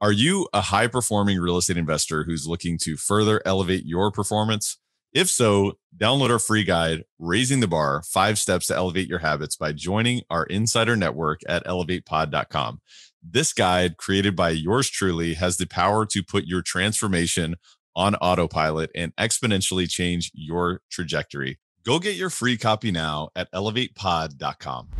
Are you a high performing real estate investor who's looking to further elevate your performance? If so, download our free guide, Raising the Bar Five Steps to Elevate Your Habits, by joining our insider network at elevatepod.com. This guide, created by yours truly, has the power to put your transformation on autopilot and exponentially change your trajectory. Go get your free copy now at elevatepod.com.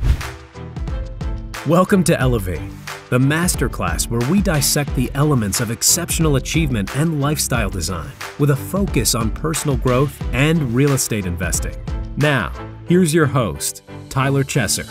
Welcome to Elevate the masterclass where we dissect the elements of exceptional achievement and lifestyle design with a focus on personal growth and real estate investing. Now, here's your host, Tyler Chesser.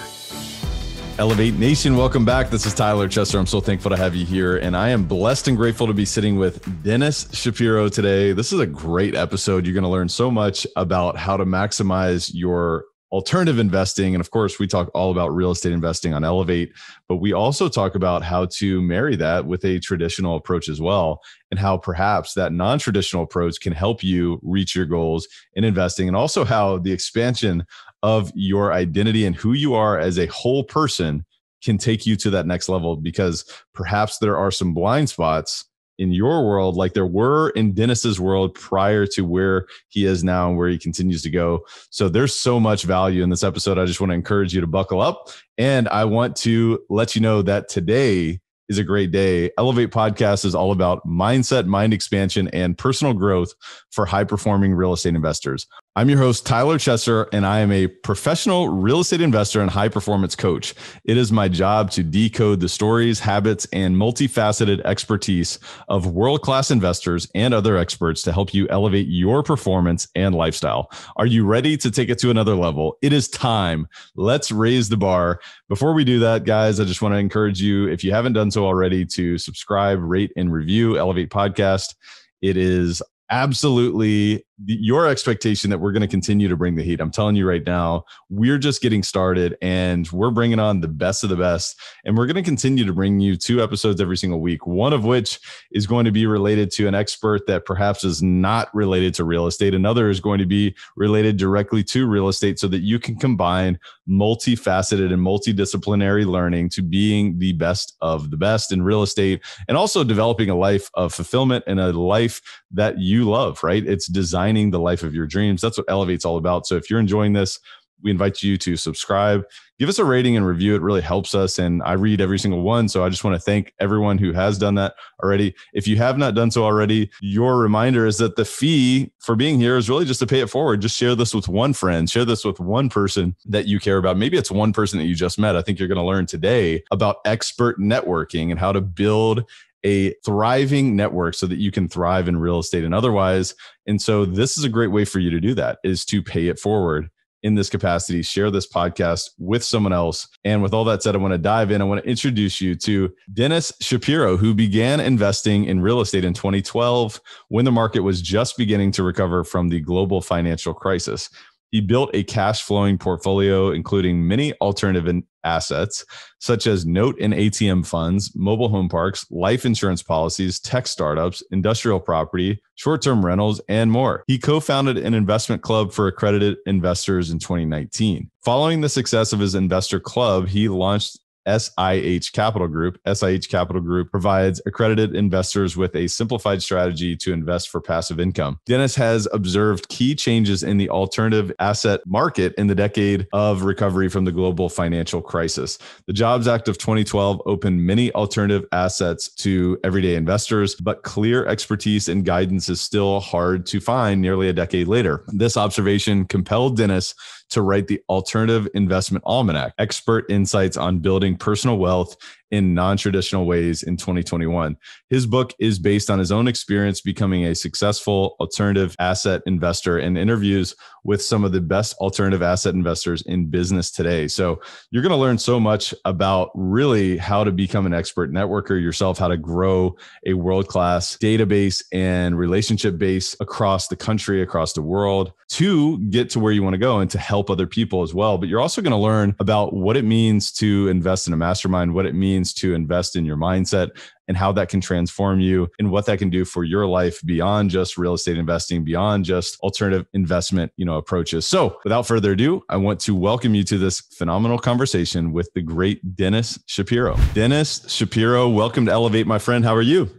Elevate Nation, welcome back. This is Tyler Chester. I'm so thankful to have you here. And I am blessed and grateful to be sitting with Dennis Shapiro today. This is a great episode. You're going to learn so much about how to maximize your alternative investing. And of course, we talk all about real estate investing on Elevate, but we also talk about how to marry that with a traditional approach as well, and how perhaps that non traditional approach can help you reach your goals in investing, and also how the expansion of your identity and who you are as a whole person can take you to that next level because perhaps there are some blind spots in your world like there were in Dennis's world prior to where he is now and where he continues to go. So there's so much value in this episode. I just want to encourage you to buckle up. And I want to let you know that today is a great day. Elevate Podcast is all about mindset, mind expansion, and personal growth for high performing real estate investors. I'm your host, Tyler Chesser, and I am a professional real estate investor and high performance coach. It is my job to decode the stories, habits, and multifaceted expertise of world class investors and other experts to help you elevate your performance and lifestyle. Are you ready to take it to another level? It is time. Let's raise the bar. Before we do that, guys, I just want to encourage you, if you haven't done so already, to subscribe, rate, and review Elevate Podcast. It is absolutely your expectation that we're going to continue to bring the heat. I'm telling you right now, we're just getting started and we're bringing on the best of the best. And we're going to continue to bring you two episodes every single week, one of which is going to be related to an expert that perhaps is not related to real estate. Another is going to be related directly to real estate so that you can combine multifaceted and multidisciplinary learning to being the best of the best in real estate and also developing a life of fulfillment and a life that you love, right? It's designed designing the life of your dreams. That's what Elevate's all about. So if you're enjoying this, we invite you to subscribe, give us a rating and review. It really helps us. And I read every single one. So I just want to thank everyone who has done that already. If you have not done so already, your reminder is that the fee for being here is really just to pay it forward. Just share this with one friend, share this with one person that you care about. Maybe it's one person that you just met. I think you're going to learn today about expert networking and how to build a thriving network so that you can thrive in real estate and otherwise. And so this is a great way for you to do that is to pay it forward in this capacity, share this podcast with someone else. And with all that said, I want to dive in. I want to introduce you to Dennis Shapiro, who began investing in real estate in 2012 when the market was just beginning to recover from the global financial crisis. He built a cash flowing portfolio, including many alternative assets, such as note and ATM funds, mobile home parks, life insurance policies, tech startups, industrial property, short term rentals, and more. He co founded an investment club for accredited investors in 2019. Following the success of his investor club, he launched SIH Capital Group. SIH Capital Group provides accredited investors with a simplified strategy to invest for passive income. Dennis has observed key changes in the alternative asset market in the decade of recovery from the global financial crisis. The Jobs Act of 2012 opened many alternative assets to everyday investors, but clear expertise and guidance is still hard to find nearly a decade later. This observation compelled Dennis to write the Alternative Investment Almanac, expert insights on building personal wealth in non traditional ways in 2021. His book is based on his own experience becoming a successful alternative asset investor and interviews with some of the best alternative asset investors in business today. So you're going to learn so much about really how to become an expert networker yourself, how to grow a world class database and relationship base across the country, across the world to get to where you want to go and to help other people as well. But you're also going to learn about what it means to invest in a mastermind, what it means means to invest in your mindset and how that can transform you and what that can do for your life beyond just real estate investing, beyond just alternative investment, you know, approaches. So, without further ado, I want to welcome you to this phenomenal conversation with the great Dennis Shapiro. Dennis Shapiro, welcome to Elevate, my friend. How are you?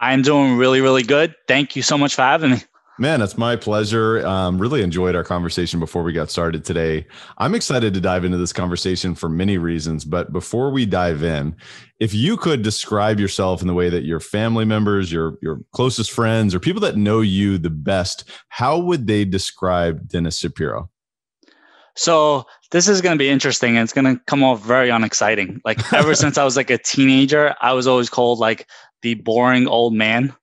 I'm doing really, really good. Thank you so much for having me. Man, it's my pleasure. Um, really enjoyed our conversation before we got started today. I'm excited to dive into this conversation for many reasons. But before we dive in, if you could describe yourself in the way that your family members, your your closest friends, or people that know you the best, how would they describe Dennis Shapiro? So this is going to be interesting and it's going to come off very unexciting. Like ever since I was like a teenager, I was always called like the boring old man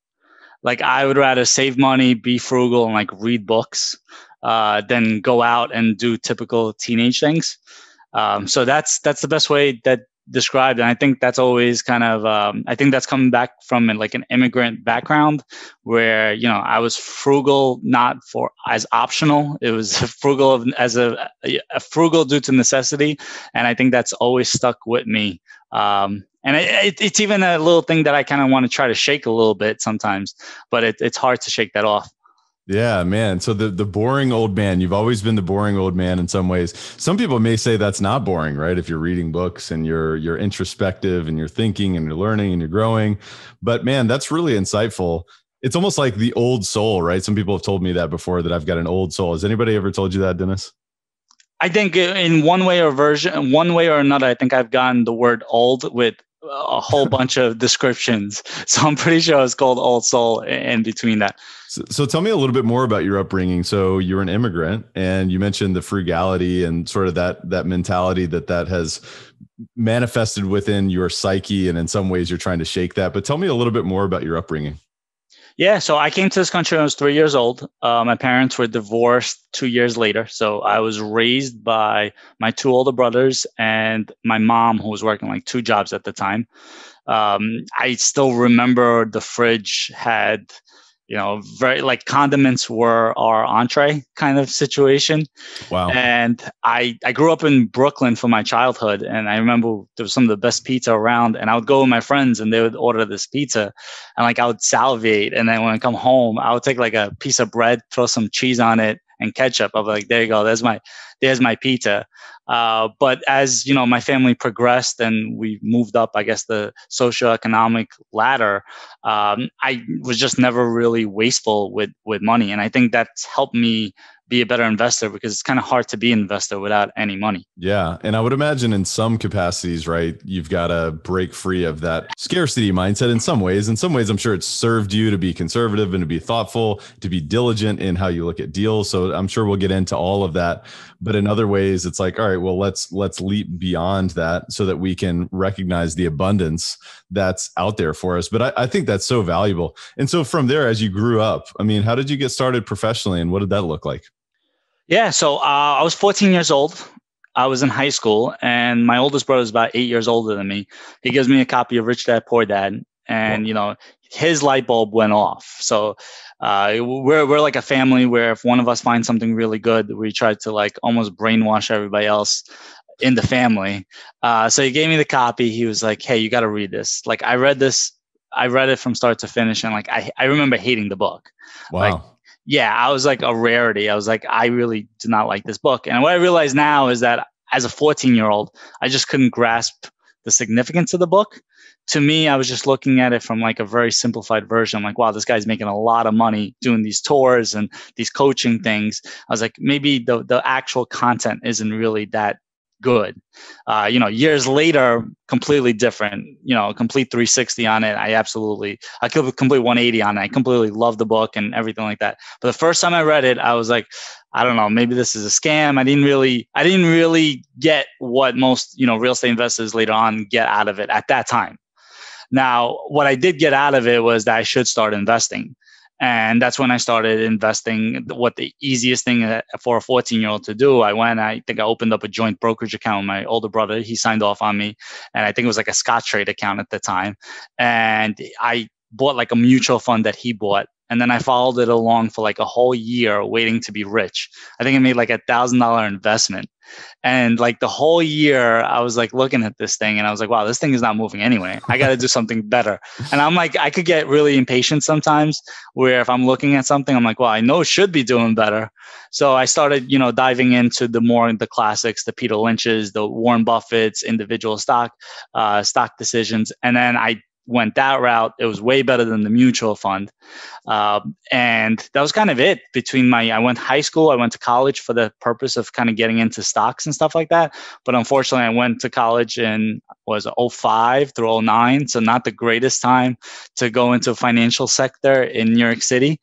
like I would rather save money, be frugal, and like read books uh, than go out and do typical teenage things. Um, so that's that's the best way that described, and I think that's always kind of um, I think that's coming back from like an immigrant background where you know I was frugal not for as optional. It was frugal as a, a frugal due to necessity, and I think that's always stuck with me um, and it, it's even a little thing that I kind of want to try to shake a little bit sometimes, but it, it's hard to shake that off. Yeah, man. So the the boring old man, you've always been the boring old man in some ways. Some people may say that's not boring, right? If you're reading books and you're you're introspective and you're thinking and you're learning and you're growing. But man, that's really insightful. It's almost like the old soul, right? Some people have told me that before that I've got an old soul. Has anybody ever told you that, Dennis? I think in one way or version, one way or another, I think I've gotten the word old with a whole bunch of descriptions. So I'm pretty sure it's called old soul in between that. So, so, tell me a little bit more about your upbringing. So you're an immigrant, and you mentioned the frugality and sort of that that mentality that that has manifested within your psyche, and in some ways you're trying to shake that. But tell me a little bit more about your upbringing. Yeah, so I came to this country when I was three years old. Uh, my parents were divorced two years later. So I was raised by my two older brothers and my mom, who was working like two jobs at the time. Um, I still remember the fridge had you know, very like condiments were our entree kind of situation. Wow. And I I grew up in Brooklyn for my childhood and I remember there was some of the best pizza around and I would go with my friends and they would order this pizza and like I would salivate and then when I come home I would take like a piece of bread, throw some cheese on it and ketchup. I'm like, there you go, there's my there's my pizza. Uh, but as you know, my family progressed and we moved up, I guess, the socioeconomic ladder. Um, I was just never really wasteful with with money, and I think that's helped me be a better investor because it's kind of hard to be an investor without any money. Yeah. And I would imagine in some capacities, right, you've got to break free of that scarcity mindset in some ways. In some ways, I'm sure it's served you to be conservative and to be thoughtful, to be diligent in how you look at deals. So I'm sure we'll get into all of that. But in other ways, it's like, all right, well, let's let's leap beyond that so that we can recognize the abundance that's out there for us. But I, I think that's so valuable. And so from there, as you grew up, I mean, how did you get started professionally and what did that look like? Yeah, so uh, I was 14 years old. I was in high school, and my oldest brother is about eight years older than me. He gives me a copy of Rich Dad Poor Dad, and you know his light bulb went off. So uh, we're we're like a family where if one of us finds something really good, we try to like almost brainwash everybody else in the family. Uh, so he gave me the copy. He was like, "Hey, you got to read this." Like I read this. I read it from start to finish, and like I I remember hating the book. Wow. Like, yeah, I was like a rarity. I was like, I really do not like this book. And what I realize now is that as a 14 year old, I just couldn't grasp the significance of the book. To me, I was just looking at it from like a very simplified version. I'm like, wow, this guy's making a lot of money doing these tours and these coaching things. I was like, maybe the, the actual content isn't really that good. Uh, you know, years later, completely different. You know, complete 360 on it. I absolutely, I could complete 180 on it. I completely love the book and everything like that. But the first time I read it, I was like, I don't know, maybe this is a scam. I didn't really, I didn't really get what most you know real estate investors later on get out of it at that time. Now, what I did get out of it was that I should start investing and that's when i started investing what the easiest thing uh, for a 14 year old to do i went i think i opened up a joint brokerage account with my older brother he signed off on me and i think it was like a scottrade account at the time and i bought like a mutual fund that he bought and then I followed it along for like a whole year waiting to be rich. I think I made like a thousand dollar investment. And like the whole year, I was like looking at this thing and I was like, wow, this thing is not moving anyway. I got to do something better. And I'm like, I could get really impatient sometimes where if I'm looking at something, I'm like, well, I know it should be doing better. So I started, you know, diving into the more the classics, the Peter Lynch's, the Warren Buffett's individual stock, uh, stock decisions. And then I went that route. It was way better than the mutual fund. Uh, and that was kind of it between my, I went high school, I went to college for the purpose of kind of getting into stocks and stuff like that. But unfortunately, I went to college in was 05 through 09. So not the greatest time to go into financial sector in New York City.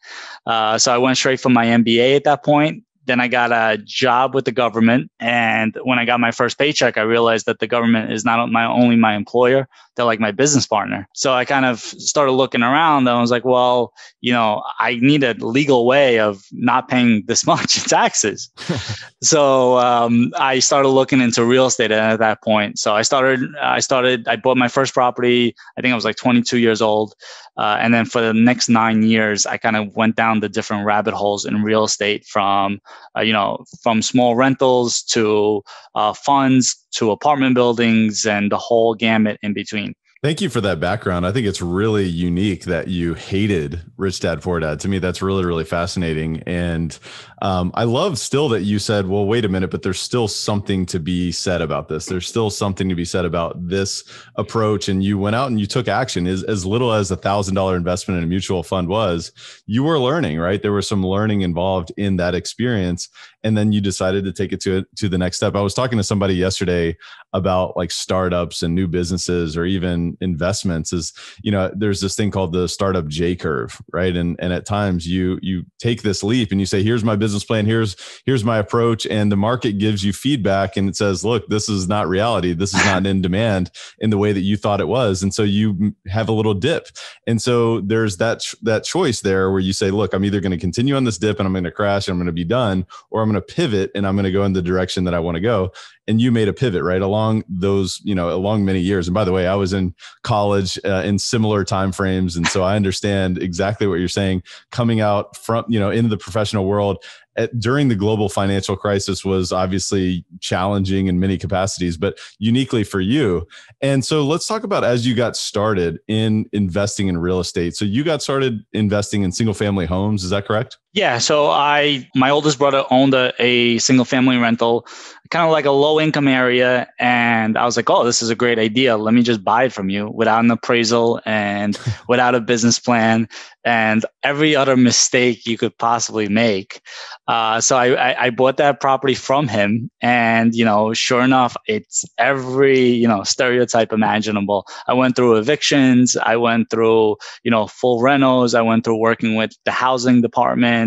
Uh, so I went straight from my MBA at that point then I got a job with the government. And when I got my first paycheck, I realized that the government is not my only my employer, they're like my business partner. So I kind of started looking around and I was like, well, you know, I need a legal way of not paying this much in taxes. so um, I started looking into real estate at that point. So I started, I started, I bought my first property. I think I was like 22 years old. Uh, and then for the next nine years, I kind of went down the different rabbit holes in real estate from uh, you know, from small rentals to uh, funds to apartment buildings and the whole gamut in between. Thank you for that background. I think it's really unique that you hated Rich Dad Poor Dad. To me, that's really, really fascinating. And um, I love still that you said, well, wait a minute, but there's still something to be said about this. There's still something to be said about this approach. And you went out and you took action. As, as little as a $1,000 investment in a mutual fund was, you were learning, right? There was some learning involved in that experience and then you decided to take it to to the next step. I was talking to somebody yesterday about like startups and new businesses or even investments is, you know, there's this thing called the startup J curve, right? And and at times you you take this leap and you say, here's my business plan, here's here's my approach and the market gives you feedback and it says, look, this is not reality. This is not in demand in the way that you thought it was. And so you have a little dip. And so there's that that choice there where you say, look, I'm either going to continue on this dip and I'm going to crash and I'm going to be done or I'm going to pivot and I'm going to go in the direction that I want to go. And you made a pivot right along those, you know, along many years. And by the way, I was in college uh, in similar time frames, and so I understand exactly what you're saying. Coming out from, you know, into the professional world at, during the global financial crisis was obviously challenging in many capacities, but uniquely for you. And so let's talk about as you got started in investing in real estate. So you got started investing in single family homes, is that correct? Yeah, so I my oldest brother owned a, a single family rental, kind of like a low income area, and I was like, "Oh, this is a great idea. Let me just buy it from you without an appraisal and without a business plan and every other mistake you could possibly make." Uh, so I, I I bought that property from him, and you know, sure enough, it's every you know stereotype imaginable. I went through evictions, I went through you know full renos, I went through working with the housing department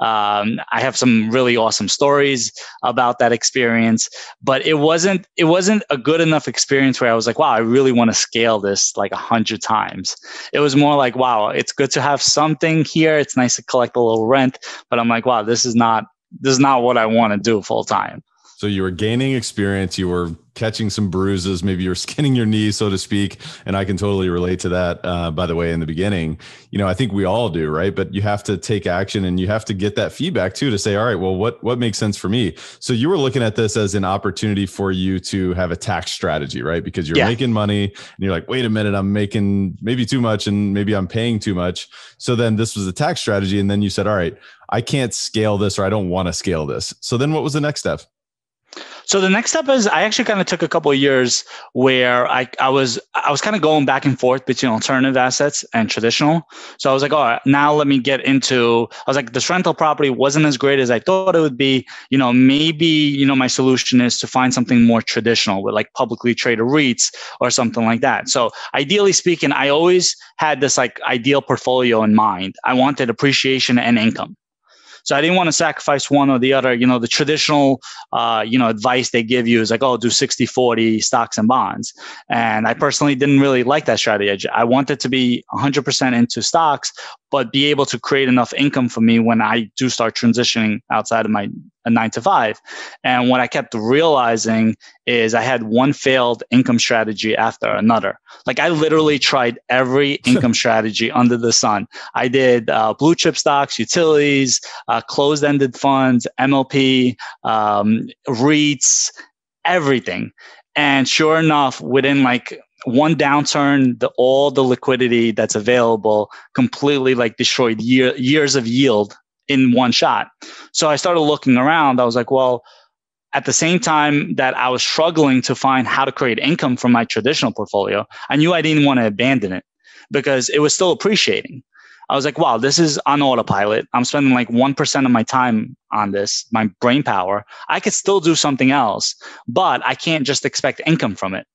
um, I have some really awesome stories about that experience, but it wasn't it wasn't a good enough experience where I was like, wow, I really want to scale this like a hundred times. It was more like, wow, it's good to have something here. It's nice to collect a little rent, but I'm like, wow, this is not this is not what I want to do full time. So you were gaining experience, you were catching some bruises, maybe you're skinning your knee, so to speak. And I can totally relate to that, uh, by the way, in the beginning. You know, I think we all do, right? But you have to take action and you have to get that feedback too to say, all right, well, what what makes sense for me? So you were looking at this as an opportunity for you to have a tax strategy, right? Because you're yeah. making money and you're like, wait a minute, I'm making maybe too much and maybe I'm paying too much. So then this was a tax strategy. And then you said, all right, I can't scale this or I don't want to scale this. So then what was the next step? So the next step is I actually kind of took a couple of years where I, I was I was kind of going back and forth between alternative assets and traditional. So I was like, all right, now let me get into. I was like, this rental property wasn't as great as I thought it would be. You know, maybe you know my solution is to find something more traditional with like publicly traded REITs or something like that. So ideally speaking, I always had this like ideal portfolio in mind. I wanted appreciation and income. So I didn't want to sacrifice one or the other. You know, the traditional, uh, you know, advice they give you is like, oh, do 60 40 stocks and bonds. And I personally didn't really like that strategy. I wanted to be 100% into stocks, but be able to create enough income for me when I do start transitioning outside of my nine to five. And what I kept realizing is I had one failed income strategy after another. Like I literally tried every income strategy under the sun. I did uh, blue chip stocks, utilities, uh, closed ended funds, MLP, um, REITs, everything. And sure enough, within like one downturn, the, all the liquidity that's available completely like destroyed year, years of yield in one shot. So I started looking around. I was like, well, at the same time that I was struggling to find how to create income from my traditional portfolio, I knew I didn't want to abandon it because it was still appreciating. I was like, wow, this is on autopilot. I'm spending like 1% of my time on this, my brain power. I could still do something else, but I can't just expect income from it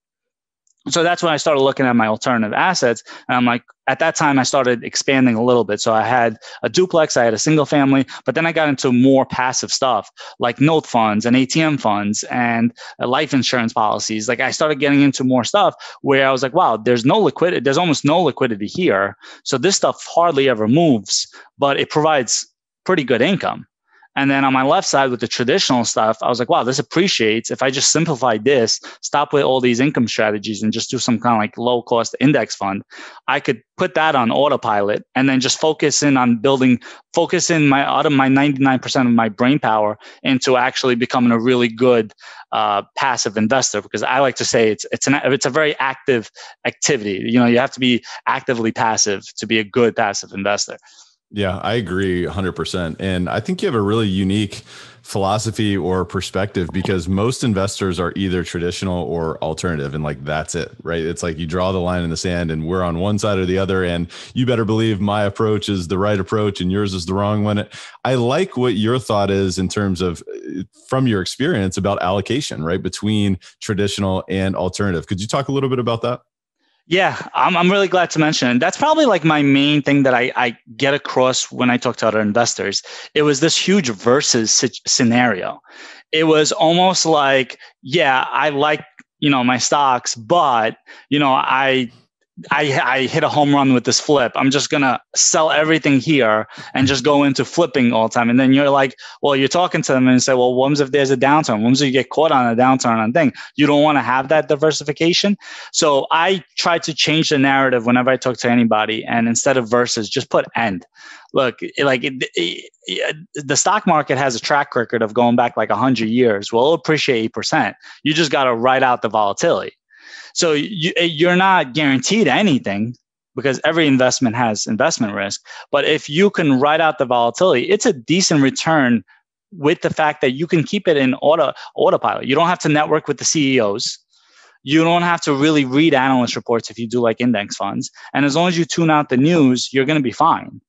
so that's when I started looking at my alternative assets. And I'm like, at that time, I started expanding a little bit. So I had a duplex, I had a single family, but then I got into more passive stuff like note funds and ATM funds and uh, life insurance policies. Like I started getting into more stuff where I was like, wow, there's no liquidity, there's almost no liquidity here. So this stuff hardly ever moves, but it provides pretty good income. And then on my left side with the traditional stuff, I was like, wow, this appreciates. If I just simplify this, stop with all these income strategies and just do some kind of like low cost index fund, I could put that on autopilot and then just focus in on building, focus in my out of my 99% of my brain power into actually becoming a really good uh, passive investor. Because I like to say it's it's an it's a very active activity. You know, you have to be actively passive to be a good passive investor. Yeah, I agree 100%. And I think you have a really unique philosophy or perspective because most investors are either traditional or alternative. And like, that's it, right? It's like you draw the line in the sand and we're on one side or the other. And you better believe my approach is the right approach and yours is the wrong one. I like what your thought is in terms of uh, from your experience about allocation, right? Between traditional and alternative. Could you talk a little bit about that? Yeah, I'm, I'm really glad to mention. That's probably like my main thing that I, I get across when I talk to other investors. It was this huge versus scenario. It was almost like, yeah, I like, you know, my stocks, but, you know, I I, I hit a home run with this flip. I'm just going to sell everything here and just go into flipping all the time. And then you're like, well, you're talking to them and say, well, what if there's a downturn? What if you get caught on a downturn on thing? You don't want to have that diversification. So I try to change the narrative whenever I talk to anybody. And instead of versus, just put end. Look, like it, it, the stock market has a track record of going back like 100 years. Well, will appreciate 8%. You just got to ride out the volatility. So you, eh, you're not guaranteed anything because every investment has investment risk. But if you can ride out the volatility, it's a decent return with the fact that you can keep it in auto autopilot. You don't have to network with the CEOs. You don't have to really read analyst reports if you do like index funds. And as long as you tune out the news, you're going to be fine.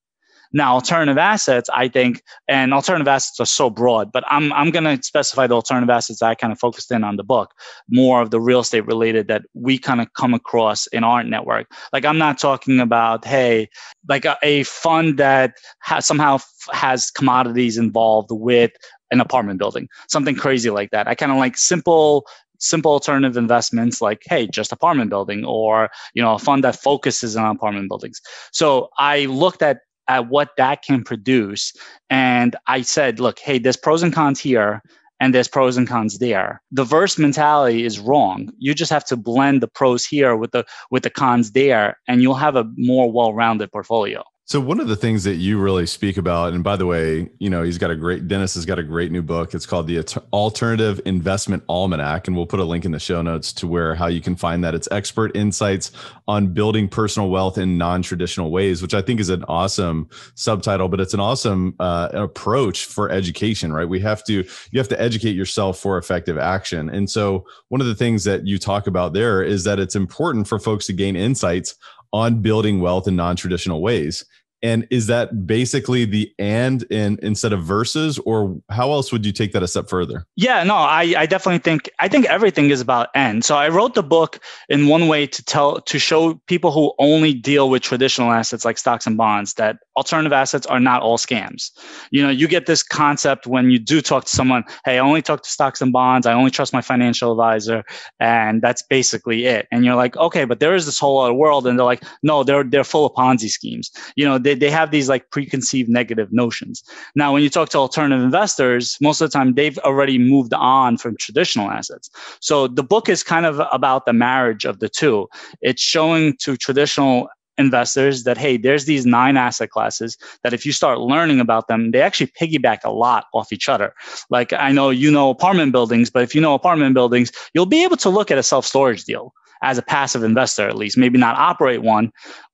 Now, alternative assets, I think, and alternative assets are so broad, but I'm, I'm going to specify the alternative assets I kind of focused in on the book, more of the real estate related that we kind of come across in our network. Like, I'm not talking about, hey, like a, a fund that has, somehow f- has commodities involved with an apartment building, something crazy like that. I kind of like simple simple alternative investments like hey just apartment building or you know a fund that focuses on apartment buildings so i looked at at what that can produce. And I said, look, hey, there's pros and cons here and there's pros and cons there. The verse mentality is wrong. You just have to blend the pros here with the with the cons there and you'll have a more well-rounded portfolio. So one of the things that you really speak about, and by the way, you know, he's got a great Dennis has got a great new book. It's called the Alternative Investment Almanac, and we'll put a link in the show notes to where how you can find that. It's expert insights on building personal wealth in non-traditional ways, which I think is an awesome subtitle, but it's an awesome uh, approach for education. Right? We have to you have to educate yourself for effective action, and so one of the things that you talk about there is that it's important for folks to gain insights on building wealth in non-traditional ways and is that basically the and in instead of verses, or how else would you take that a step further? Yeah, no, I, I definitely think I think everything is about and. So I wrote the book in one way to tell to show people who only deal with traditional assets like stocks and bonds that alternative assets are not all scams. You know, you get this concept when you do talk to someone, hey, I only talk to stocks and bonds, I only trust my financial advisor, and that's basically it. And you're like, okay, but there is this whole other world, and they're like, no, they're they're full of Ponzi schemes. You know, they, they have these like preconceived negative notions. Now, when you talk to alternative investors, most of the time they've already moved on from traditional assets. So the book is kind of about the marriage of the two. It's showing to traditional investors that hey there's these nine asset classes that if you start learning about them they actually piggyback a lot off each other like i know you know apartment buildings but if you know apartment buildings you'll be able to look at a self storage deal as a passive investor at least maybe not operate one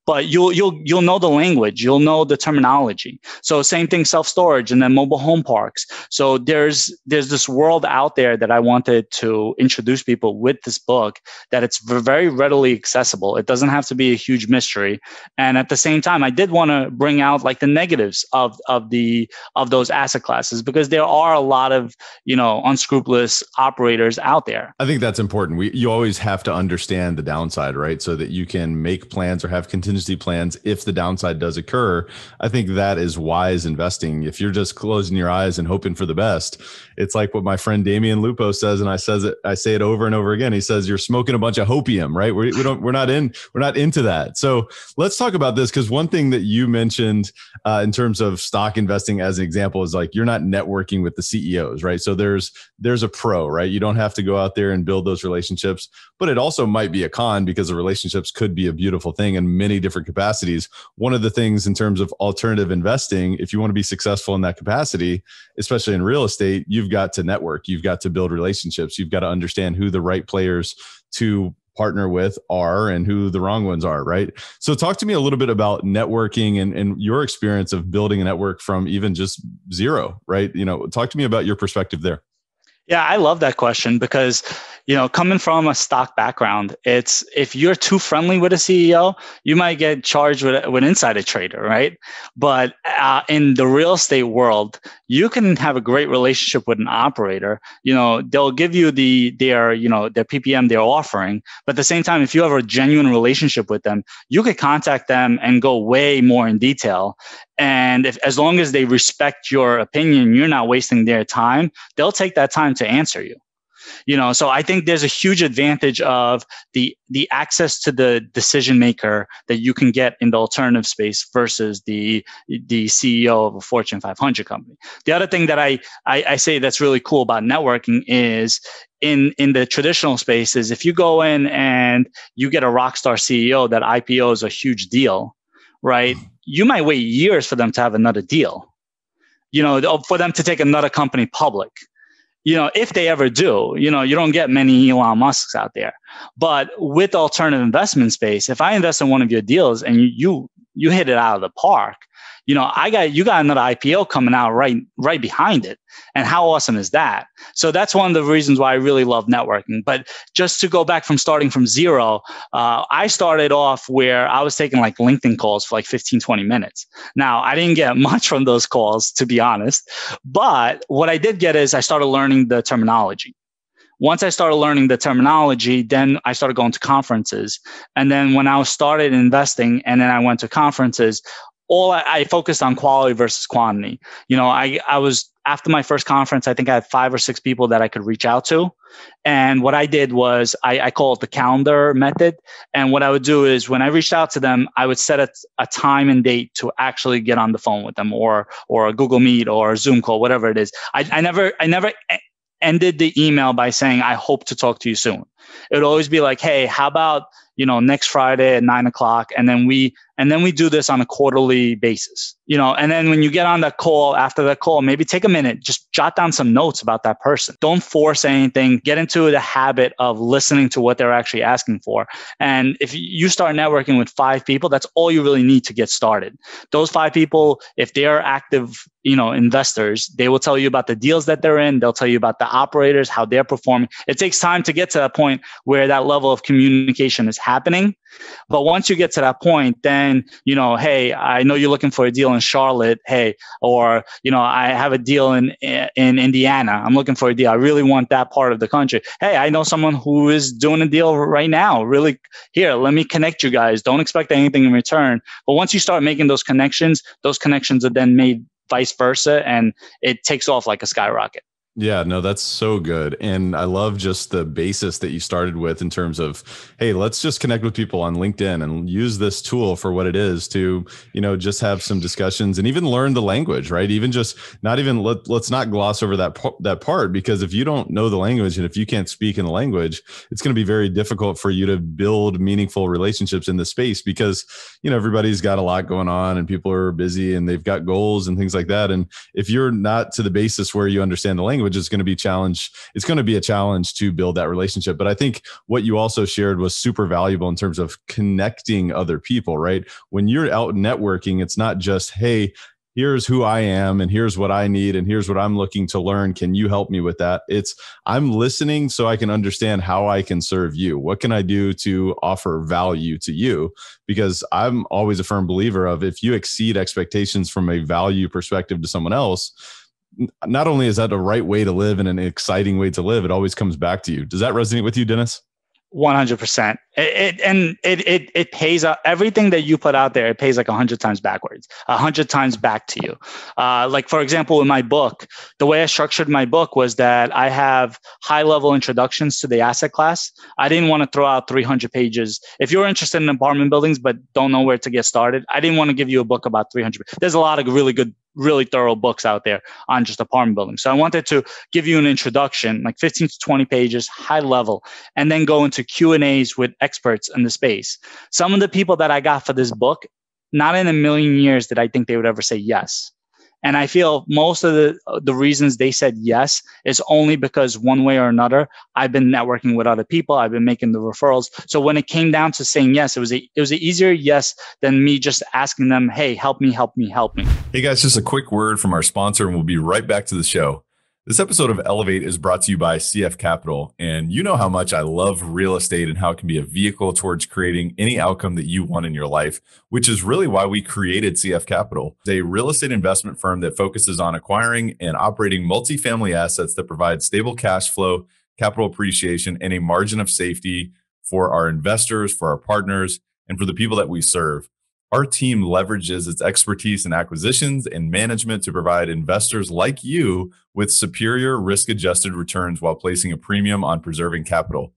but you'll you'll you'll know the language you'll know the terminology so same thing self storage and then mobile home parks so there's there's this world out there that i wanted to introduce people with this book that it's very readily accessible it doesn't have to be a huge mystery and at the same time i did want to bring out like the negatives of of the of those asset classes because there are a lot of you know unscrupulous operators out there i think that's important we you always have to understand the downside right so that you can make plans or have contingency contingency plans if the downside does occur. I think that is wise investing. If you're just closing your eyes and hoping for the best, it's like what my friend Damian Lupo says, and I says it, I say it over and over again. He says you're smoking a bunch of hopium, right? We, we don't, we're not in, we're not into that. So let's talk about this because one thing that you mentioned uh, in terms of stock investing as an example is like you're not networking with the CEOs, right? So there's there's a pro, right? You don't have to go out there and build those relationships, but it also might be a con because the relationships could be a beautiful thing in many different different capacities. One of the things in terms of alternative investing, if you want to be successful in that capacity, especially in real estate, you've got to network, you've got to build relationships, you've got to understand who the right players to partner with are and who the wrong ones are, right? So, talk to me a little bit about networking and, and your experience of building a network from even just zero, right? You know, talk to me about your perspective there. Yeah, I love that question because you know, coming from a stock background, it's if you're too friendly with a CEO, you might get charged with, with an insider trader, right? But uh, in the real estate world, you can have a great relationship with an operator. You know, they'll give you the their you know their PPM they're offering, but at the same time, if you have a genuine relationship with them, you could contact them and go way more in detail. And if, as long as they respect your opinion, you're not wasting their time. They'll take that time to answer you you know so i think there's a huge advantage of the the access to the decision maker that you can get in the alternative space versus the the ceo of a fortune 500 company the other thing that i i, I say that's really cool about networking is in in the traditional spaces if you go in and you get a rock star ceo that ipo is a huge deal right mm-hmm. you might wait years for them to have another deal you know for them to take another company public you know, if they ever do, you know, you don't get many Elon Musks out there. But with alternative investment space, if I invest in one of your deals and you you, hit it out of the park, you know, I got you got another IPO coming out right right behind it. And how awesome is that? So that's one of the reasons why I really love networking. But just to go back from starting from zero, uh, I started off where I was taking like LinkedIn calls for like 15, 20 minutes. Now, I didn't get much from those calls, to be honest. But what I did get is I started learning the terminology once I started learning the terminology, then I started going to conferences. And then when I started investing and then I went to conferences, all I, I focused on quality versus quantity. You know, I, I was after my first conference, I think I had five or six people that I could reach out to. And what I did was I, I call it the calendar method. And what I would do is when I reached out to them, I would set a, a time and date to actually get on the phone with them or or a Google Meet or a Zoom call, whatever it is. I, I never I never ended the email by saying, I hope to talk to you soon. It would always be like, hey, how about, you know, next Friday at nine o'clock? And then we and then we do this on a quarterly basis, you know, and then when you get on that call after that call, maybe take a minute, just jot down some notes about that person. Don't force anything. Get into the habit of listening to what they're actually asking for. And if you start networking with five people, that's all you really need to get started. Those five people, if they are active, you know, investors, they will tell you about the deals that they're in. They'll tell you about the operators, how they're performing. It takes time to get to that point where that level of communication is happening. But once you get to that point, then, you know, hey, I know you're looking for a deal in Charlotte. Hey, or, you know, I have a deal in, in Indiana. I'm looking for a deal. I really want that part of the country. Hey, I know someone who is doing a deal right now. Really here, let me connect you guys. Don't expect anything in return. But once you start making those connections, those connections are then made vice versa and it takes off like a skyrocket. Yeah, no, that's so good. And I love just the basis that you started with in terms of, hey, let's just connect with people on LinkedIn and use this tool for what it is to, you know, just have some discussions and even learn the language, right? Even just not even let, let's not gloss over that that part because if you don't know the language and if you can't speak in the language, it's going to be very difficult for you to build meaningful relationships in the space because, you know, everybody's got a lot going on and people are busy and they've got goals and things like that and if you're not to the basis where you understand the language language is going to be challenge. It's going to be a challenge to build that relationship. But I think what you also shared was super valuable in terms of connecting other people, right? When you're out networking, it's not just, hey, here's who I am and here's what I need and here's what I'm looking to learn. Can you help me with that? It's I'm listening so I can understand how I can serve you. What can I do to offer value to you? Because I'm always a firm believer of if you exceed expectations from a value perspective to someone else, not only is that a right way to live and an exciting way to live, it always comes back to you. Does that resonate with you, Dennis? One hundred percent. It and it it it pays out everything that you put out there. It pays like hundred times backwards, hundred times back to you. Uh, like for example, in my book, the way I structured my book was that I have high level introductions to the asset class. I didn't want to throw out three hundred pages. If you're interested in apartment buildings but don't know where to get started, I didn't want to give you a book about three hundred. There's a lot of really good really thorough books out there on just apartment building. So I wanted to give you an introduction, like 15 to 20 pages, high level, and then go into Q and A's with experts in the space. Some of the people that I got for this book, not in a million years did I think they would ever say yes. And I feel most of the, the reasons they said yes is only because one way or another, I've been networking with other people. I've been making the referrals. So when it came down to saying yes, it was a, it was an easier yes than me just asking them, Hey, help me, help me, help me. Hey guys, just a quick word from our sponsor and we'll be right back to the show. This episode of Elevate is brought to you by CF Capital. And you know how much I love real estate and how it can be a vehicle towards creating any outcome that you want in your life, which is really why we created CF Capital, a real estate investment firm that focuses on acquiring and operating multifamily assets that provide stable cash flow, capital appreciation, and a margin of safety for our investors, for our partners, and for the people that we serve. Our team leverages its expertise in acquisitions and management to provide investors like you with superior risk adjusted returns while placing a premium on preserving capital.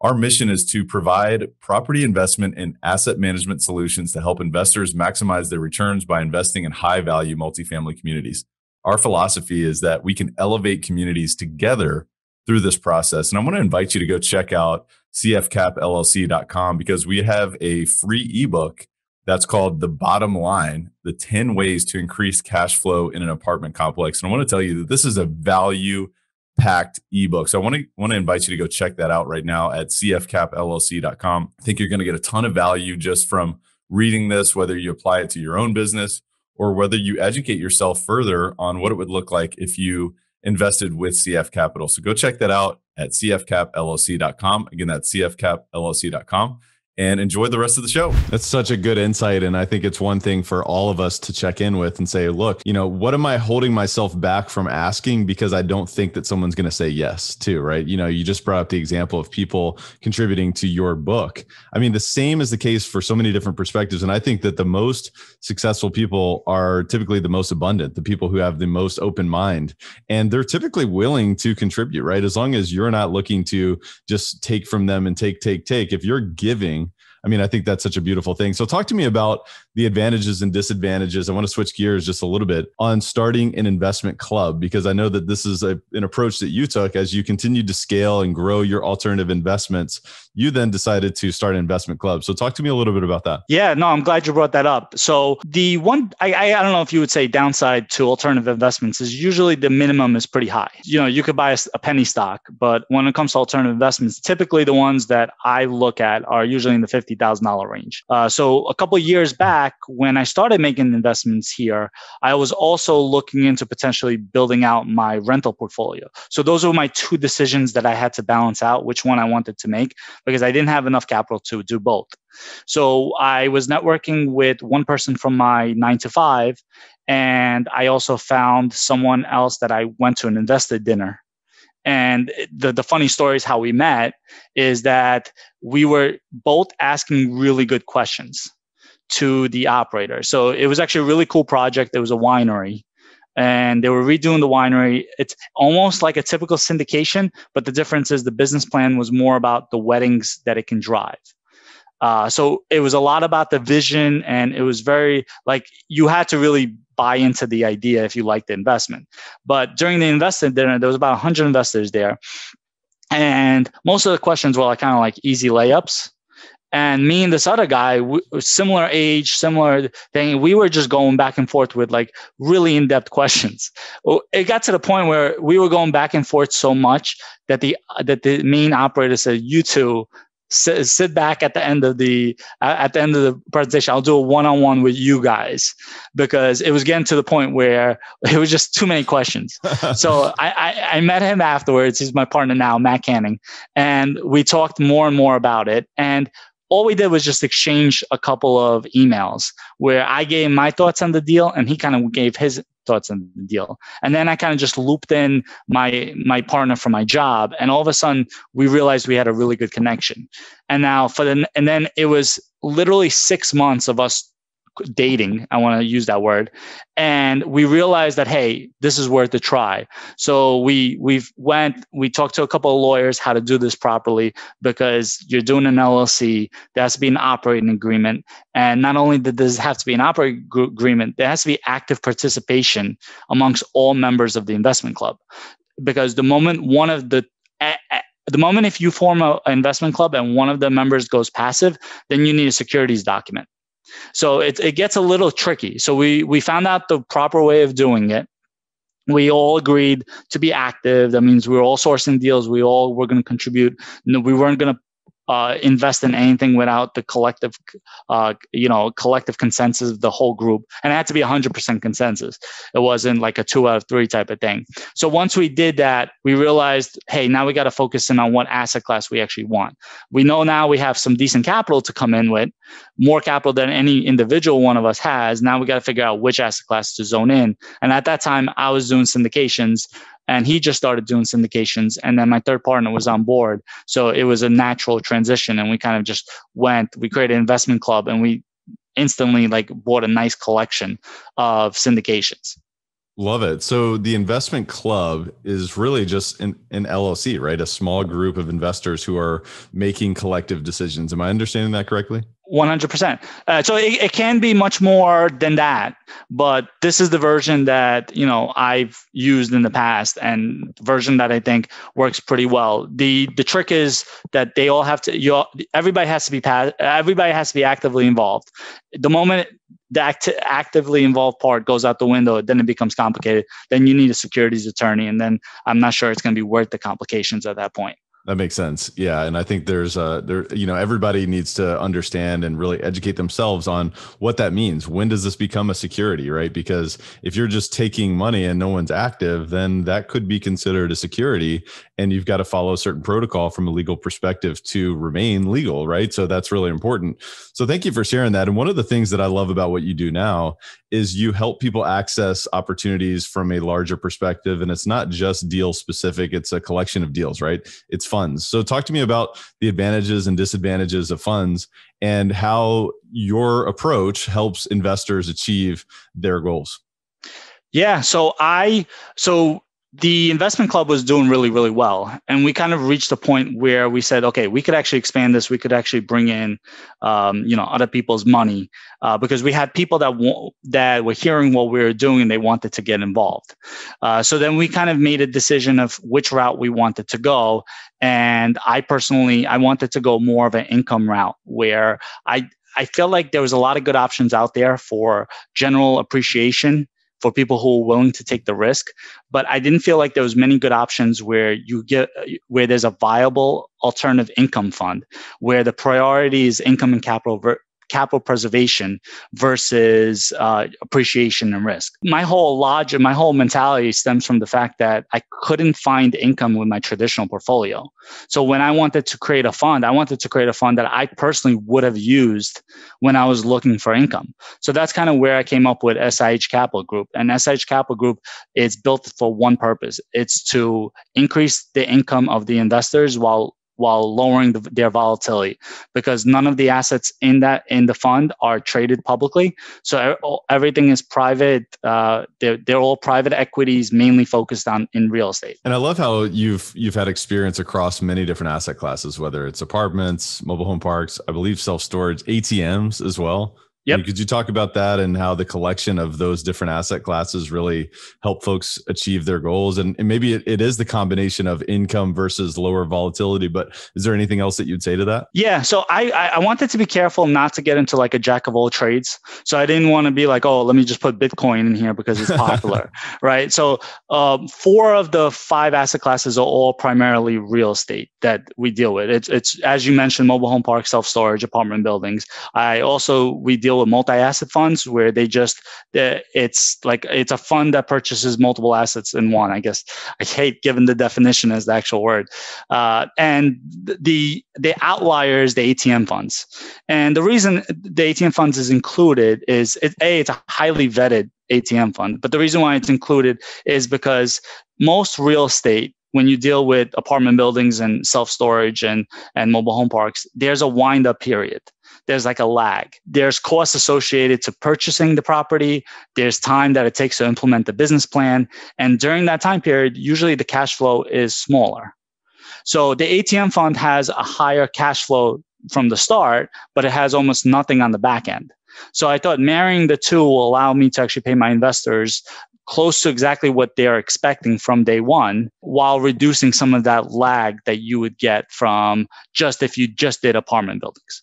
Our mission is to provide property investment and asset management solutions to help investors maximize their returns by investing in high value multifamily communities. Our philosophy is that we can elevate communities together through this process. And I want to invite you to go check out cfcapllc.com because we have a free ebook that's called The Bottom Line The 10 Ways to Increase Cash Flow in an Apartment Complex. And I want to tell you that this is a value packed ebook. So I want to want to invite you to go check that out right now at cfcapllc.com. I think you're going to get a ton of value just from reading this, whether you apply it to your own business or whether you educate yourself further on what it would look like if you invested with CF Capital. So go check that out at cfcapllc.com. Again, that's cfcapllc.com and enjoy the rest of the show. That's such a good insight. And I think it's one thing for all of us to check in with and say, look, you know, what am I holding myself back from asking because I don't think that someone's going to say yes to, right? You know, you just brought up the example of people contributing to your book. I mean, the same is the case for so many different perspectives. And I think that the most successful people are typically the most abundant, the people who have the most open mind. And they're typically willing to contribute, right? As long as you're not looking to just take from them and take, take, take. If you're giving, I mean, I think that's such a beautiful thing. So, talk to me about the advantages and disadvantages. I want to switch gears just a little bit on starting an investment club because I know that this is a, an approach that you took as you continued to scale and grow your alternative investments. You then decided to start an investment club. So, talk to me a little bit about that. Yeah, no, I'm glad you brought that up. So, the one I, I, don't know if you would say downside to alternative investments is usually the minimum is pretty high. You know, you could buy a, a penny stock, but when it comes to alternative investments, typically the ones that I look at are usually in the 50 thousand dollars range. Uh, so a couple years back, when I started making investments here, I was also looking into potentially building out my rental portfolio. So those were my two decisions that I had to balance out which one I wanted to make because I didn't have enough capital to do both. So I was networking with one person from my nine to five, and I also found someone else that I went to an invested dinner and the, the funny story is how we met is that we were both asking really good questions to the operator. So it was actually a really cool project. It was a winery and they were redoing the winery. It's almost like a typical syndication, but the difference is the business plan was more about the weddings that it can drive. Uh, so it was a lot about the vision and it was very like you had to really buy into the idea if you like the investment. But during the investment dinner, there was about 100 investors there. And most of the questions were like kind of like easy layups. And me and this other guy, similar age, similar thing, we were just going back and forth with like really in depth questions. Oh, it got to the point where we were going back and forth so much that the that the main operator said, "You two, sit, sit back at the end of the at the end of the presentation i'll do a one-on-one with you guys because it was getting to the point where it was just too many questions so I, I, I met him afterwards he's my partner now matt canning and we talked more and more about it and all we did was just exchange a couple of emails where I gave my thoughts on the deal and he kind of gave his thoughts on the deal. And then I kind of just looped in my my partner from my job, and all of a sudden we realized we had a really good connection. And now for the and then it was literally six months of us dating. I want to use that word. And we realized that, hey, this is worth a try. So we, we went, we talked to a couple of lawyers how to do this properly because you're doing an LLC. There has to be an operating agreement. And not only does this have to be an operating agreement, there has to be active participation amongst all members of the investment club. Because the moment one of the the moment if you form an investment club and one of the members goes passive, then you need a securities document. So it, it gets a little tricky. So we, we found out the proper way of doing it. We all agreed to be active. That means we were all sourcing deals. We all were going to contribute. No, we weren't going to uh, invest in anything without the collective, uh, you know, collective consensus of the whole group. And it had to be 100% consensus. It wasn't like a two out of three type of thing. So once we did that, we realized, hey, now we got to focus in on what asset class we actually want. We know now we have some decent capital to come in with, more capital than any individual one of us has. Now we got to figure out which asset class to zone in. And at that time, I was doing syndications and he just started doing syndications and then my third partner was on board so it was a natural transition and we kind of just went we created an investment club and we instantly like bought a nice collection of syndications love it so the investment club is really just an, an llc right a small group of investors who are making collective decisions am i understanding that correctly 100%. Uh, so it, it can be much more than that, but this is the version that, you know, I've used in the past and version that I think works pretty well. The the trick is that they all have to you all, everybody has to be pass, everybody has to be actively involved. The moment the act- actively involved part goes out the window, then it becomes complicated. Then you need a securities attorney and then I'm not sure it's going to be worth the complications at that point. That makes sense. Yeah, and I think there's a there you know everybody needs to understand and really educate themselves on what that means. When does this become a security, right? Because if you're just taking money and no one's active, then that could be considered a security and you've got to follow a certain protocol from a legal perspective to remain legal, right? So that's really important. So thank you for sharing that. And one of the things that I love about what you do now is you help people access opportunities from a larger perspective and it's not just deal specific, it's a collection of deals, right? It's fun funds. So, talk to me about the advantages and disadvantages of funds and how your approach helps investors achieve their goals. Yeah. So, I, so the investment club was doing really, really well. And we kind of reached a point where we said, okay, we could actually expand this. We could actually bring in, um, you know, other people's money uh, because we had people that w- that were hearing what we were doing and they wanted to get involved. Uh, so then we kind of made a decision of which route we wanted to go. And I personally, I wanted to go more of an income route where I, I felt like there was a lot of good options out there for general appreciation for people who are willing to take the risk. But I didn't feel like there was many good options where you get where there's a viable alternative income fund where the priority is income and capital ver- capital preservation versus uh, appreciation and risk. My whole logic, my whole mentality stems from the fact that I couldn't find income with my traditional portfolio. So when I wanted to create a fund, I wanted to create a fund that I personally would have used when I was looking for income. So that's kind of where I came up with SIH Capital Group. And SIH Capital Group is built for one purpose. It's to increase the income of the investors while while lowering the, their volatility because none of the assets in that in the fund are traded publicly so everything is private uh, they're, they're all private equities mainly focused on in real estate and i love how you've you've had experience across many different asset classes whether it's apartments mobile home parks i believe self storage atms as well Yep. Could you talk about that and how the collection of those different asset classes really help folks achieve their goals? And, and maybe it, it is the combination of income versus lower volatility, but is there anything else that you'd say to that? Yeah. So I, I wanted to be careful not to get into like a jack of all trades. So I didn't want to be like, oh, let me just put Bitcoin in here because it's popular, right? So um, four of the five asset classes are all primarily real estate that we deal with. It's, it's as you mentioned, mobile home parks, self storage, apartment buildings. I also, we deal with multi-asset funds where they just it's like it's a fund that purchases multiple assets in one. I guess I hate giving the definition as the actual word. Uh, and the the outliers, the ATM funds, and the reason the ATM funds is included is it, a it's a highly vetted ATM fund, but the reason why it's included is because most real estate when you deal with apartment buildings and self storage and and mobile home parks, there's a wind up period there's like a lag. There's costs associated to purchasing the property. There's time that it takes to implement the business plan. And during that time period, usually the cash flow is smaller. So the ATM fund has a higher cash flow from the start, but it has almost nothing on the back end. So I thought marrying the two will allow me to actually pay my investors close to exactly what they are expecting from day one while reducing some of that lag that you would get from just if you just did apartment buildings.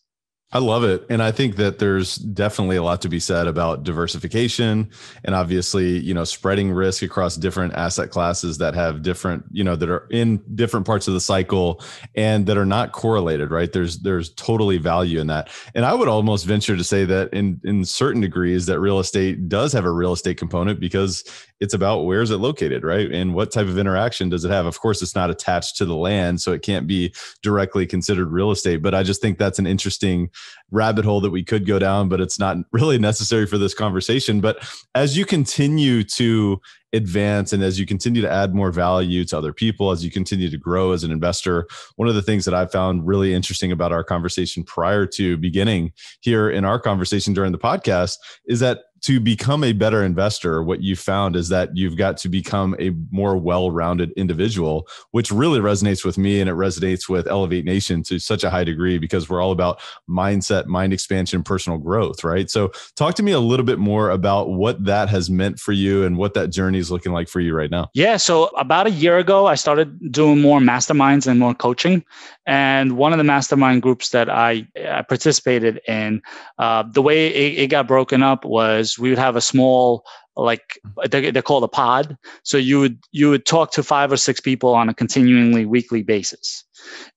I love it. And I think that there's definitely a lot to be said about diversification and obviously, you know, spreading risk across different asset classes that have different, you know, that are in different parts of the cycle and that are not correlated, right? There's there's totally value in that. And I would almost venture to say that in in certain degrees that real estate does have a real estate component because it's about where is it located, right? And what type of interaction does it have? Of course, it's not attached to the land, so it can't be directly considered real estate. But I just think that's an interesting rabbit hole that we could go down, but it's not really necessary for this conversation. But as you continue to advance and as you continue to add more value to other people, as you continue to grow as an investor, one of the things that I found really interesting about our conversation prior to beginning here in our conversation during the podcast is that to become a better investor, what you found is that you've got to become a more well rounded individual, which really resonates with me and it resonates with Elevate Nation to such a high degree because we're all about mindset, mind expansion, personal growth, right? So, talk to me a little bit more about what that has meant for you and what that journey journeys looking like for you right now? Yeah. So about a year ago, I started doing more masterminds and more coaching. And one of the mastermind groups that I, I participated in, uh, the way it, it got broken up was we would have a small like they're, called a pod. So you would you would talk to five or six people on a continually weekly basis,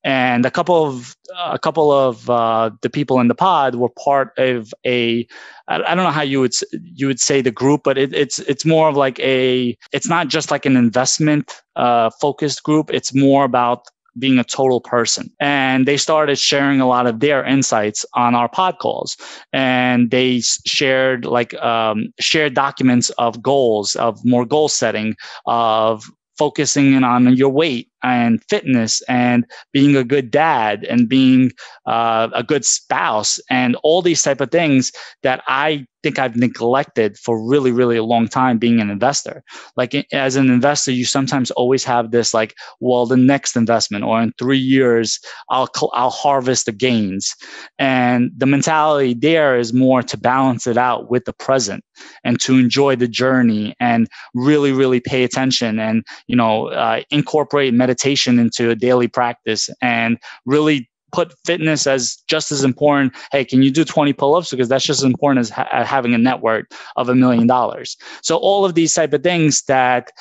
and a couple of a couple of uh, the people in the pod were part of a I don't know how you would you would say the group, but it, it's it's more of like a it's not just like an investment uh, focused group. It's more about being a total person. And they started sharing a lot of their insights on our pod calls. And they shared like um, shared documents of goals, of more goal setting, of focusing in on your weight and fitness and being a good dad and being uh, a good spouse and all these type of things that i think i've neglected for really really a long time being an investor like as an investor you sometimes always have this like well the next investment or in three years i'll i'll harvest the gains and the mentality there is more to balance it out with the present and to enjoy the journey and really really pay attention and you know uh, incorporate meditation meditation into a daily practice and really put fitness as just as important. Hey, can you do 20 pull-ups? Because that's just as important as ha- uh, having a net worth of a million dollars. So all of these type of things that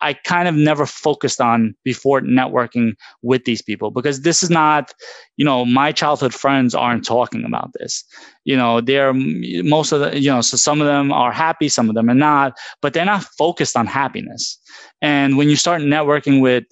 I kind of never focused on before networking with these people because this is not, you know, my childhood friends aren't talking about this. You know, they're most of the, you know, so some of them are happy, some of them are not, but they're not focused on happiness. And when you start networking with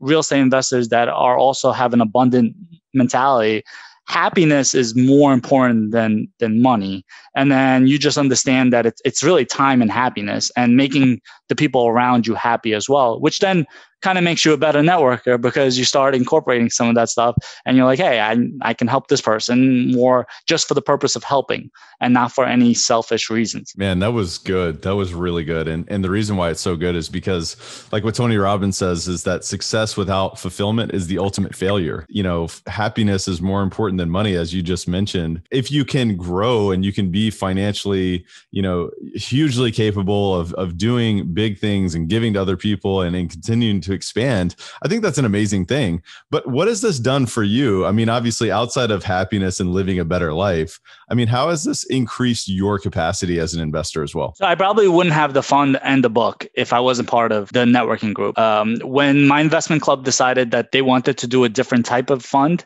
real estate investors that are also have an abundant mentality happiness is more important than than money and then you just understand that it's, it's really time and happiness and making the people around you happy as well which then kind of makes you a better networker because you start incorporating some of that stuff and you're like, hey, I, I can help this person more just for the purpose of helping and not for any selfish reasons. Man, that was good. That was really good. And, and the reason why it's so good is because, like what Tony Robbins says, is that success without fulfillment is the ultimate failure. You know, happiness is more important than money, as you just mentioned. If you can grow and you can be financially, you know, hugely capable of, of doing big things and giving to other people and, and continuing to to expand i think that's an amazing thing but what has this done for you i mean obviously outside of happiness and living a better life i mean how has this increased your capacity as an investor as well so i probably wouldn't have the fund and the book if i wasn't part of the networking group um, when my investment club decided that they wanted to do a different type of fund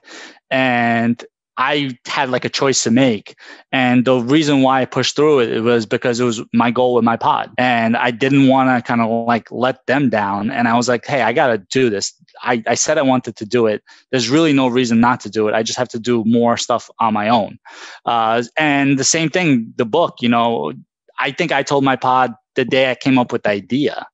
and I had like a choice to make. And the reason why I pushed through it, it was because it was my goal with my pod. And I didn't want to kind of like let them down. And I was like, hey, I got to do this. I, I said I wanted to do it. There's really no reason not to do it. I just have to do more stuff on my own. Uh, and the same thing, the book, you know, I think I told my pod the day I came up with the idea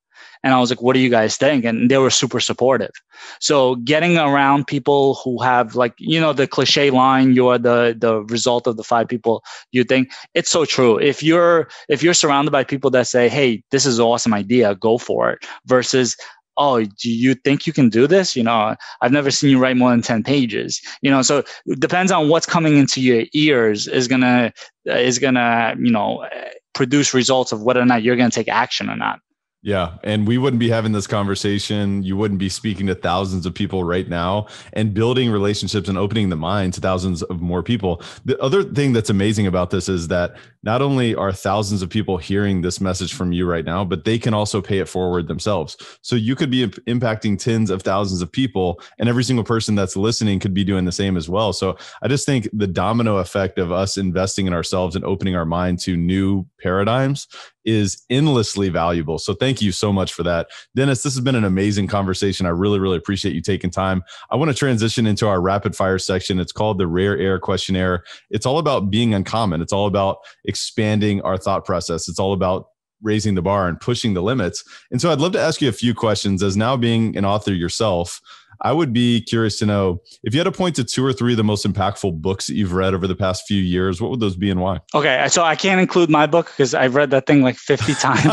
and I was like, what do you guys think? And they were super supportive. So getting around people who have like, you know, the cliche line, you're the the result of the five people you think. It's so true. If you're if you're surrounded by people that say, Hey, this is an awesome idea, go for it, versus oh do you think you can do this you know i've never seen you write more than 10 pages you know so depends on what's coming into your ears is gonna is gonna you know produce results of whether or not you're gonna take action or not yeah. And we wouldn't be having this conversation. You wouldn't be speaking to thousands of people right now and building relationships and opening the mind to thousands of more people. The other thing that's amazing about this is that not only are thousands of people hearing this message from you right now, but they can also pay it forward themselves. So you could be impacting tens of thousands of people, and every single person that's listening could be doing the same as well. So I just think the domino effect of us investing in ourselves and opening our mind to new paradigms is endlessly valuable. So thank you so much for that. Dennis, this has been an amazing conversation. I really, really appreciate you taking time. I want to transition into our rapid fire section. It's called the rare air questionnaire. It's all about being uncommon. It's all about expanding our thought process. It's all about raising the bar and pushing the limits. And so I'd love to ask you a few questions as now being an author yourself. I would be curious to know if you had to point to two or three of the most impactful books that you've read over the past few years, what would those be and why? Okay. So I can't include my book because I've read that thing like 50 times in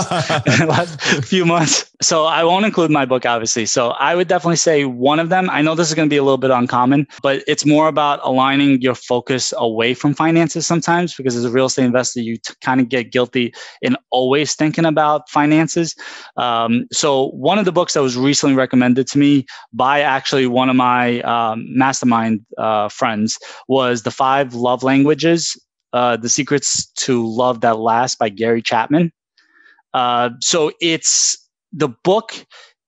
the last few months. So I won't include my book, obviously. So I would definitely say one of them. I know this is going to be a little bit uncommon, but it's more about aligning your focus away from finances sometimes because as a real estate investor, you t- kind of get guilty in always thinking about finances. Um, so one of the books that was recently recommended to me by actually one of my um, mastermind uh, friends was the five love languages uh, the secrets to love that Last* by gary chapman uh, so it's the book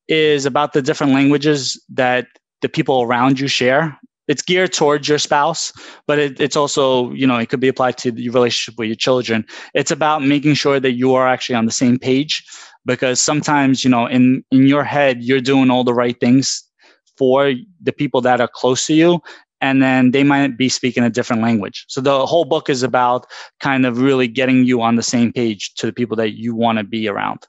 is about the different languages that the people around you share it's geared towards your spouse but it, it's also you know it could be applied to your relationship with your children it's about making sure that you are actually on the same page because sometimes you know in in your head you're doing all the right things for the people that are close to you and then they might be speaking a different language. So the whole book is about kind of really getting you on the same page to the people that you want to be around.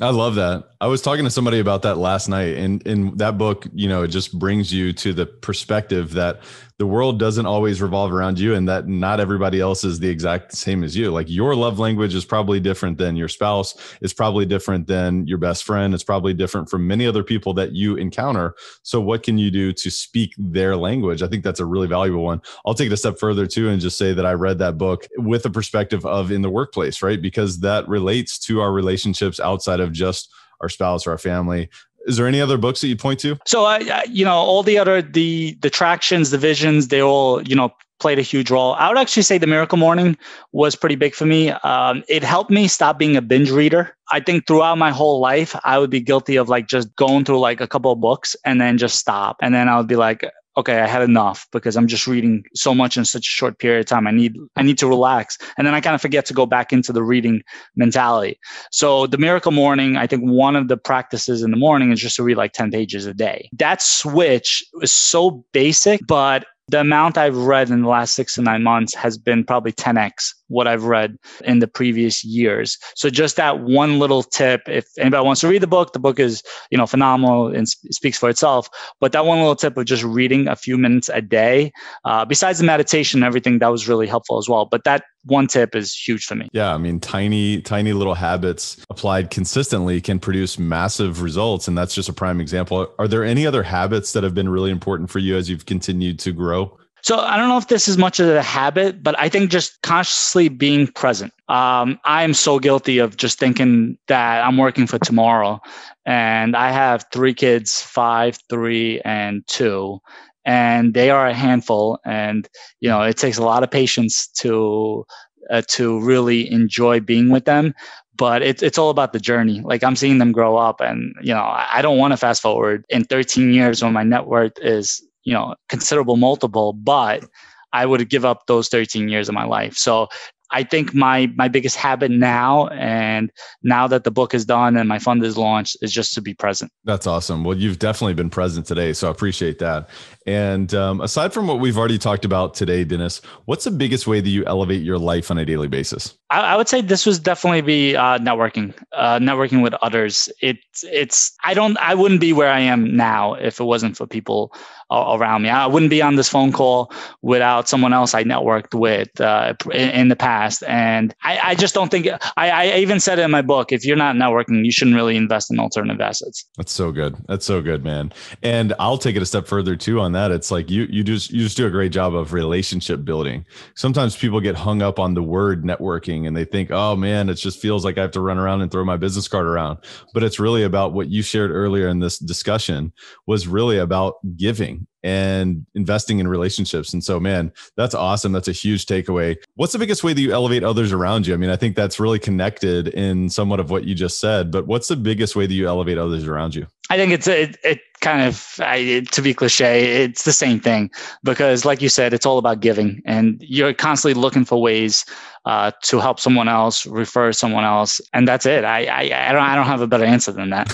I love that. I was talking to somebody about that last night and in that book, you know, it just brings you to the perspective that the world doesn't always revolve around you and that not everybody else is the exact same as you. Like your love language is probably different than your spouse, it's probably different than your best friend, it's probably different from many other people that you encounter. So, what can you do to speak their language? I think that's a really valuable one. I'll take it a step further too and just say that I read that book with a perspective of in the workplace, right? Because that relates to our relationships outside of just our spouse or our family is there any other books that you point to? So I, you know, all the other the the tractions, the visions, they all you know played a huge role. I would actually say the Miracle Morning was pretty big for me. Um, it helped me stop being a binge reader. I think throughout my whole life, I would be guilty of like just going through like a couple of books and then just stop, and then I would be like, okay, I had enough because I'm just reading so much in such a short period of time. I need I need to relax. And then I kind of forget to go back into the reading mentality. So the miracle morning, I think one of the practices in the morning is just to read like 10 pages a day. That switch is so basic, but the amount I've read in the last six to nine months has been probably 10x what I've read in the previous years. So just that one little tip, if anybody wants to read the book, the book is, you know, phenomenal and sp- speaks for itself. But that one little tip of just reading a few minutes a day, uh, besides the meditation everything, that was really helpful as well. But that one tip is huge for me. Yeah, I mean, tiny, tiny little habits applied consistently can produce massive results. And that's just a prime example. Are there any other habits that have been really important for you as you've continued to grow? So I don't know if this is much of a habit, but I think just consciously being present. Um, I am so guilty of just thinking that I'm working for tomorrow, and I have three kids, five, three, and two, and they are a handful. And you know, it takes a lot of patience to uh, to really enjoy being with them. But it, it's all about the journey. Like I'm seeing them grow up, and you know, I don't want to fast forward in 13 years when my net worth is you know considerable multiple, but I would give up those 13 years of my life. So I think my my biggest habit now and now that the book is done and my fund is launched is just to be present. That's awesome. Well, you've definitely been present today, so I appreciate that. And um, aside from what we've already talked about today, Dennis, what's the biggest way that you elevate your life on a daily basis? I, I would say this was definitely be uh, networking, uh, networking with others. It, it's I don't I wouldn't be where I am now if it wasn't for people uh, around me. I wouldn't be on this phone call without someone else I networked with uh, in, in, the past. And I, I just don't think I, I even said it in my book. If you're not networking, you shouldn't really invest in alternative assets. That's so good. That's so good, man. And I'll take it a step further too on that it's like you you just you just do a great job of relationship building sometimes people get hung up on the word networking and they think oh man it just feels like i have to run around and throw my business card around but it's really about what you shared earlier in this discussion was really about giving and investing in relationships. And so, man, that's awesome. That's a huge takeaway. What's the biggest way that you elevate others around you? I mean, I think that's really connected in somewhat of what you just said, but what's the biggest way that you elevate others around you? I think it's a, it, it kind of I, to be cliche it's the same thing because like you said it's all about giving and you're constantly looking for ways uh, to help someone else refer someone else and that's it I, I, I don't i don't have a better answer than that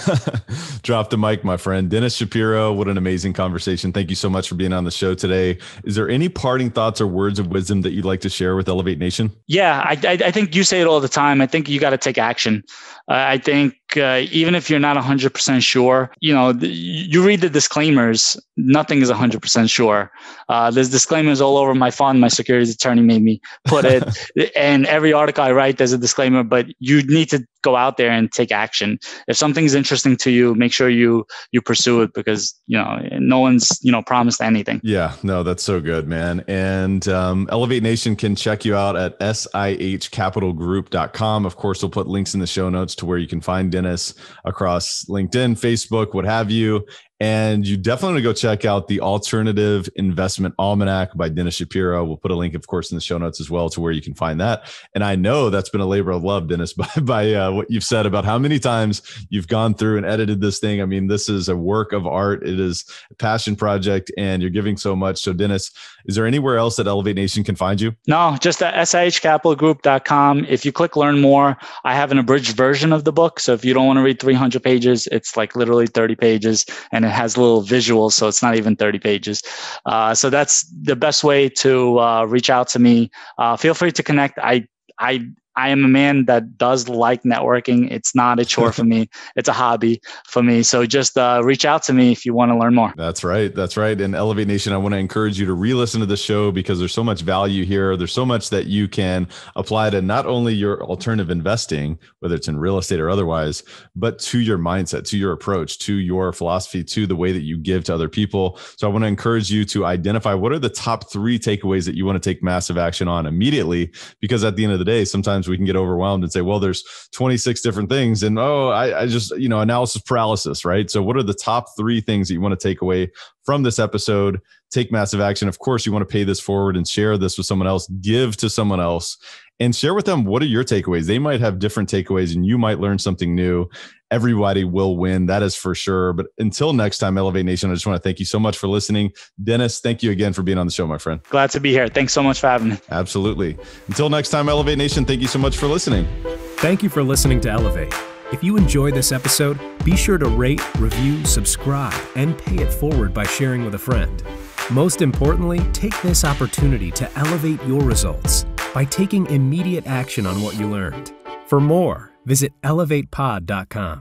drop the mic my friend dennis shapiro what an amazing conversation thank you so much for being on the show today is there any parting thoughts or words of wisdom that you'd like to share with elevate nation yeah i, I, I think you say it all the time i think you got to take action uh, i think uh, even if you're not 100% sure you know you you read the disclaimers, nothing is 100% sure. Uh, there's disclaimers all over my phone. My securities attorney made me put it. and every article I write, there's a disclaimer, but you need to go out there and take action. If something's interesting to you, make sure you you pursue it because, you know, no one's, you know, promised anything. Yeah, no, that's so good, man. And um, Elevate Nation can check you out at sihcapitalgroup.com. Of course, we'll put links in the show notes to where you can find Dennis across LinkedIn, Facebook, what have you. And you definitely want to go check out the Alternative Investment Almanac by Dennis Shapiro. We'll put a link, of course, in the show notes as well to where you can find that. And I know that's been a labor of love, Dennis, by, by uh, what you've said about how many times you've gone through and edited this thing. I mean, this is a work of art, it is a passion project, and you're giving so much. So, Dennis, is there anywhere else that Elevate Nation can find you? No, just at sihcapitalgroup.com. If you click learn more, I have an abridged version of the book. So, if you don't want to read 300 pages, it's like literally 30 pages. And it has little visuals, so it's not even 30 pages. Uh, so that's the best way to uh, reach out to me. Uh, feel free to connect. I I I am a man that does like networking. It's not a chore for me. It's a hobby for me. So just uh, reach out to me if you want to learn more. That's right. That's right. And Elevate Nation, I want to encourage you to re-listen to the show because there's so much value here. There's so much that you can apply to not only your alternative investing, whether it's in real estate or otherwise, but to your mindset, to your approach, to your philosophy, to the way that you give to other people. So I want to encourage you to identify what are the top three takeaways that you want to take massive action on immediately, because at the end of the day, sometimes sometimes we can get overwhelmed and say, well, there's 26 different things. And oh, I, I just, you know, analysis paralysis, right? So, what are the top three things that you want to take away from this episode? Take massive action. Of course, you want to pay this forward and share this with someone else, give to someone else and share with them what are your takeaways. They might have different takeaways and you might learn something new. Everybody will win, that is for sure. But until next time, Elevate Nation, I just want to thank you so much for listening. Dennis, thank you again for being on the show, my friend. Glad to be here. Thanks so much for having me. Absolutely. Until next time, Elevate Nation, thank you so much for listening. Thank you for listening to Elevate. If you enjoyed this episode, be sure to rate, review, subscribe, and pay it forward by sharing with a friend. Most importantly, take this opportunity to elevate your results by taking immediate action on what you learned. For more, visit elevatepod.com.